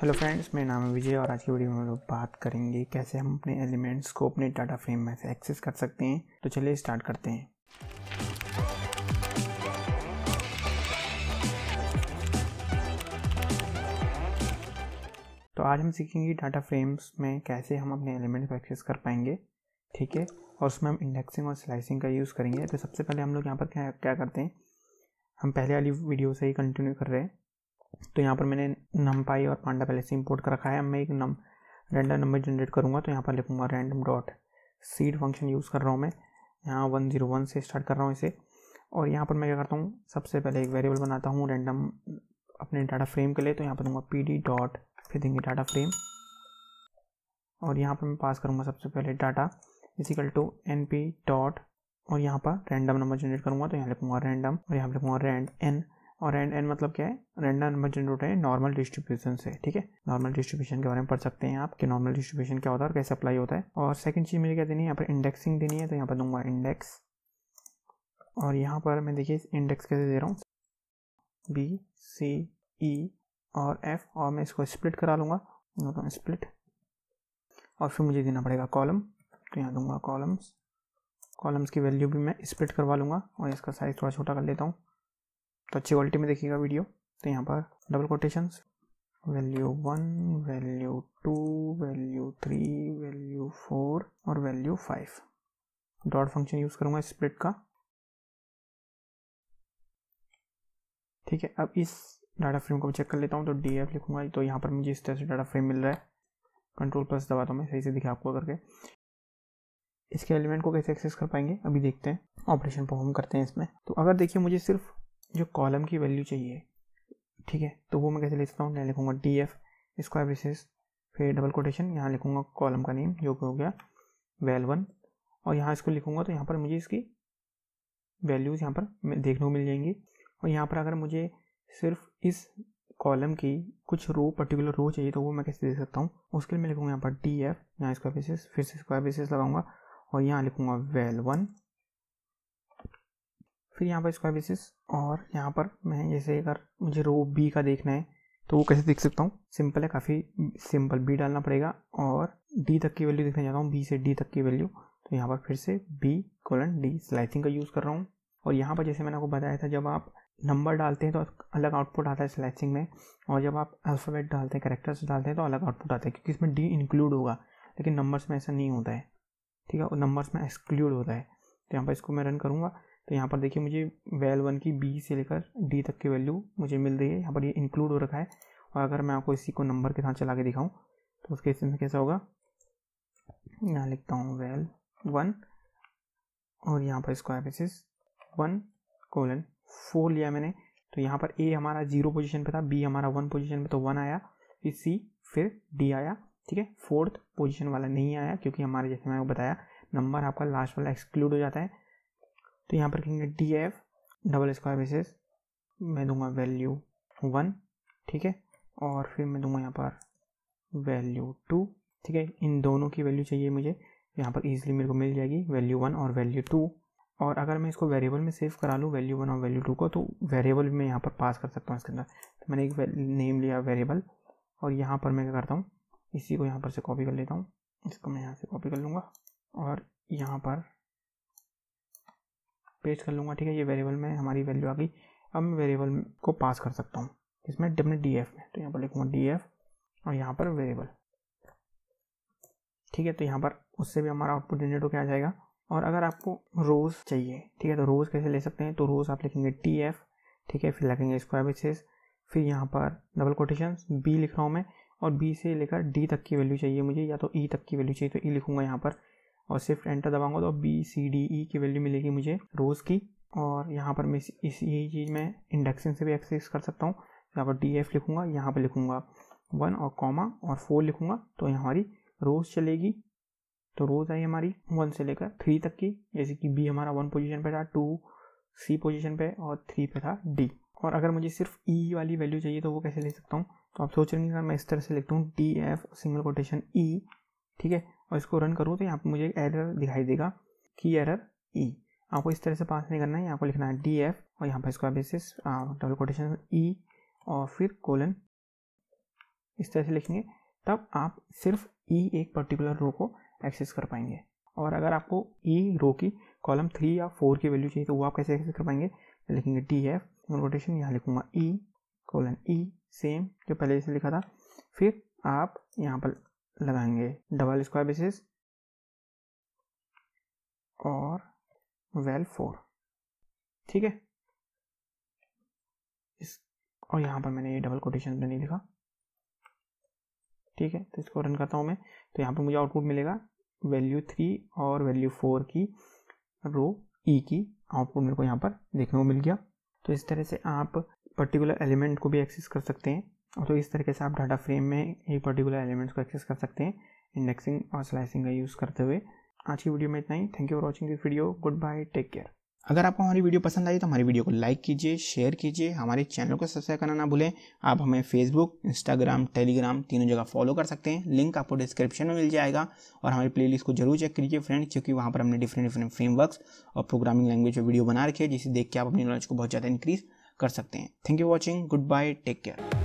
hello friends मेरा नाम है विजय और आज की वीडियो में हम लोग बात करेंगे कैसे हम अपने एलिमेंट्स को अपने डाटा फ्रेम में से एक्सेस कर सकते हैं तो चलिए स्टार्ट करते हैं तो आज हम सीखेंगे डाटा फ्रेम्स में कैसे हम अपने एलिमेंट्स को एक्सेस कर पाएंगे ठीक है और उसमें हम इंडेक्सिंग और स्लाइसिंग का यूज़ करेंगे तो सबसे पहले हम लोग यहाँ पर क्या क्या करते हैं हम पहले वाली वीडियो से ही कंटिन्यू कर रहे हैं तो यहाँ पर मैंने नम पाई और पांडा पहले से इंपोर्ट कर रखा है अब मैं एक नम रेंडम नंबर जनरेट करूँगा तो यहाँ पर लिखूँगा random dot seed function use कर रहा हूँ मैं यहाँ वन जीरो वन से स्टार्ट कर रहा हूँ इसे और यहाँ पर मैं क्या करता हूँ सबसे पहले एक वेरिएबल बनाता हूँ रैंडम अपने डाटा फ्रेम के लिए तो यहाँ पर दूँगा पी डी डॉट फिर देंगे डाटा फ्रेम और यहाँ पर मैं पास करूँगा सबसे पहले data is equal to N P dot और यहाँ पर रैंडम नंबर जनरेट करूँगा तो यहाँ लिखूँगा रैंडम और यहाँ पर लिखूँगा रैंड एन और एंड एंड मतलब क्या है रेंडम नंबर जनरेट है नॉर्मल डिस्ट्रीब्यूशन से ठीक है नॉर्मल डिस्ट्रीब्यूशन के बारे में पढ़ सकते हैं आप कि नॉर्मल डिस्ट्रीब्यूशन क्या होता है और कैसे अप्लाई होता है और सेकंड चीज़ मुझे क्या देनी है यहाँ पर इंडेक्सिंग देनी है तो यहाँ पर दूंगा इंडेक्स और यहाँ पर मैं देखिए इंडेक्स कैसे दे रहा हूँ बी सी ई और एफ और मैं इसको स्प्लिट करा लूँगा तो स्प्लिट और फिर मुझे देना पड़ेगा कॉलम तो यहाँ दूंगा कॉलम्स कॉलम्स की वैल्यू भी मैं स्प्लिट करवा लूँगा और इसका साइज़ थोड़ा छोटा कर लेता हूँ तो अच्छी क्वालिटी में देखिएगा वीडियो तो यहाँ पर double quotation value one value two value three value four और value five dot function use करूंगा स्प्लिट का ठीक है अब इस डाटा फ्रेम को चेक कर लेता हूँ तो डी एफ लिखूंगा तो यहाँ पर मुझे इस तरह से डाटा फ्रेम मिल रहा है कंट्रोल प्लस दबाता हूँ मैं सही से दिखा आपको करके इसके एलिमेंट को कैसे एक्सेस कर पाएंगे अभी देखते हैं ऑपरेशन परफॉर्म करते हैं इसमें तो अगर देखिए मुझे सिर्फ जो कॉलम की वैल्यू चाहिए ठीक है तो वो मैं कैसे लिखता हूँ मैं लिखूँगा डी एफ स्क्वायर ब्रेसेस फिर डबल कोटेशन यहाँ लिखूँगा कॉलम का नेम जो हो गया वेल वन और यहाँ इसको लिखूँगा तो यहाँ पर मुझे इसकी वैल्यूज़ यहाँ पर देखने को मिल जाएंगी और यहाँ पर अगर मुझे सिर्फ इस कॉलम की कुछ रो पर्टिकुलर रो चाहिए तो वो मैं कैसे दे सकता हूँ उसके लिए मैं लिखूँगा यहाँ पर डी एफ यहाँ स्क्वायर बेसिस फिर से स्क्वायर बेसिस लगाऊंगा और यहाँ लिखूँगा वेल वन फिर यहाँ पर स्क्वायर बेसिस और यहाँ पर मैं जैसे अगर मुझे रो बी का देखना है तो वो कैसे देख सकता हूँ सिंपल है काफ़ी सिंपल बी डालना पड़ेगा और डी तक की वैल्यू देखना चाहता हूँ बी से डी तक की वैल्यू तो यहाँ पर फिर से बी कोलन डी स्लाइसिंग का यूज़ कर रहा हूँ और यहाँ पर जैसे मैंने आपको बताया था जब आप नंबर तो डालते हैं तो अलग आउटपुट आता है स्लाइसिंग में और जब आप अल्फ़ाबेट डालते हैं करेक्टर्स डालते हैं तो अलग आउटपुट आता है क्योंकि इसमें डी इंक्लूड होगा लेकिन नंबर्स में ऐसा नहीं होता है ठीक है और नंबर्स में एक्सक्लूड होता है तो यहाँ पर इसको मैं रन करूँगा तो यहाँ पर देखिए मुझे वेल वन की बी से लेकर डी तक की वैल्यू मुझे मिल रही है यहाँ पर ये इंक्लूड हो रखा है और अगर मैं आपको इसी को नंबर के साथ चला के दिखाऊँ तो उसके हिसाब में कैसा होगा यहाँ लिखता हूँ वेल वन और यहाँ पर square braces one colon four लिया मैंने तो यहाँ पर ए हमारा जीरो पोजिशन पे था बी हमारा वन पोजिशन पे तो वन आया फिर सी फिर डी आया ठीक है फोर्थ पोजिशन वाला नहीं आया क्योंकि हमारे जैसे मैंने बताया नंबर आपका लास्ट वाला एक्सक्लूड हो जाता है तो यहाँ पर लिखेंगे D F double square braces मैं दूंगा वैल्यू वन ठीक है और फिर मैं दूंगा यहाँ पर वैल्यू टू ठीक है इन दोनों की वैल्यू चाहिए मुझे यहाँ पर ईजिली मेरे को मिल जाएगी वैल्यू वन और वैल्यू टू और अगर मैं इसको वेरिएबल में सेव करा लूँ वैल्यू वन और वैल्यू टू को तो वेरिएबल मैं यहाँ पर पास कर सकता हूँ इसके अंदर तो मैंने एक नेम लिया वेरिएबल और यहाँ पर मैं क्या करता हूँ इसी को यहाँ पर से कॉपी कर लेता हूँ इसको मैं यहाँ से कॉपी कर लूँगा और यहाँ पर पेस्ट कर लूँगा ठीक है ये वेरिएबल में हमारी वैल्यू आ गई अब मैं वेरिएबल को पास कर सकता हूँ इसमें डब्ल्यू डी एफ में तो यहाँ पर लिखूँगा डी एफ और यहाँ पर वेरिएबल ठीक है तो यहाँ पर उससे भी हमारा आउटपुट जनरेट होकर आ जाएगा और अगर आपको रोज़ चाहिए ठीक है तो रोज़ कैसे ले सकते हैं तो रोज़ आप लिखेंगे टी एफ ठीक है फिर लगेंगे स्क्वायर बेसिस फिर यहाँ पर डबल कोटेशन बी लिख रहा हूँ मैं और बी से लेकर डी तक की वैल्यू चाहिए मुझे या तो ई e तक की वैल्यू चाहिए तो ई e लिखूंगा यहाँ पर और सिर्फ एंटर दबाऊंगा तो बी सी डी ई की वैल्यू मिलेगी मुझे रोज़ की और यहाँ पर मैं इस यही चीज़ में इंडक्शन से भी एक्सेस कर सकता हूँ यहाँ पर डी एफ लिखूँगा यहाँ पर लिखूँगा वन और कॉमा और फोर लिखूँगा तो यहाँ हमारी रोज़ चलेगी तो रोज़ आई हमारी वन से लेकर थ्री तक की जैसे कि बी हमारा वन पोजिशन पर था टू सी पोजिशन पर और थ्री पे था डी और अगर मुझे सिर्फ ई e वाली वैल्यू चाहिए तो वो कैसे ले सकता हूँ तो आप सोच रहे हैं मैं इस तरह से लिखता हूँ D F single quotation E ठीक है और इसको रन करूँ तो यहाँ पर मुझे एक एरर दिखाई देगा की एरर ई आपको इस तरह से पास नहीं करना है आपको लिखना है डी एफ और यहाँ पर इसको बेसिस डबल कोटेशन ई और फिर कोलन इस तरह से लिखेंगे तब आप सिर्फ ई e एक पर्टिकुलर रो को एक्सेस कर पाएंगे और अगर आपको ई e रो की कॉलम थ्री या फोर की वैल्यू चाहिए तो वो आप कैसे एक्सेस कर पाएंगे लिखेंगे डी एफ रोटेशन यहाँ लिखूंगा ई कोलन ई सेम जो पहले इसे लिखा था फिर आप यहाँ पर लगाएंगे डबल स्क्वायर बेसिस और वेल फोर ठीक है इस और यहाँ पर मैंने ये डबल कोटेशन में नहीं लिखा ठीक है तो इसको रन करता हूँ मैं तो यहाँ पर मुझे आउटपुट मिलेगा वैल्यू थ्री और वैल्यू फोर की रो ई e की आउटपुट मेरे को यहाँ पर देखने को मिल गया तो इस तरह से आप पर्टिकुलर एलिमेंट को भी एक्सेस कर सकते हैं तो इस तरीके से आप डाटा फ्रेम में एक पर्टिकुलर एलिमेंट्स को एक्सेस कर सकते हैं इंडेक्सिंग और स्लाइसिंग का यूज़ करते हुए आज की वीडियो में इतना ही thank you for watching this video goodbye take care अगर आपको हमारी वीडियो पसंद आई तो हमारी वीडियो को लाइक कीजिए शेयर कीजिए हमारे चैनल को सब्सक्राइब करना ना भूलें आप हमें फेसबुक इंस्टाग्राम टेलीग्राम तीनों जगह फॉलो कर सकते हैं लिंक आपको डिस्क्रिप्शन में मिल जाएगा और हमारी प्लेलिस्ट को जरूर चेक कीजिए फ्रेंड क्योंकि वहाँ पर हमने डिफरेंट डिफरेंट फ्रेमवर्क्स और प्रोग्रामिंग लैंग्वेज में वीडियो बना रखी है जिसे देख के आप अपनी नॉलेज को बहुत ज़्यादा इंक्रीज़ कर सकते हैं thank you watching goodbye take care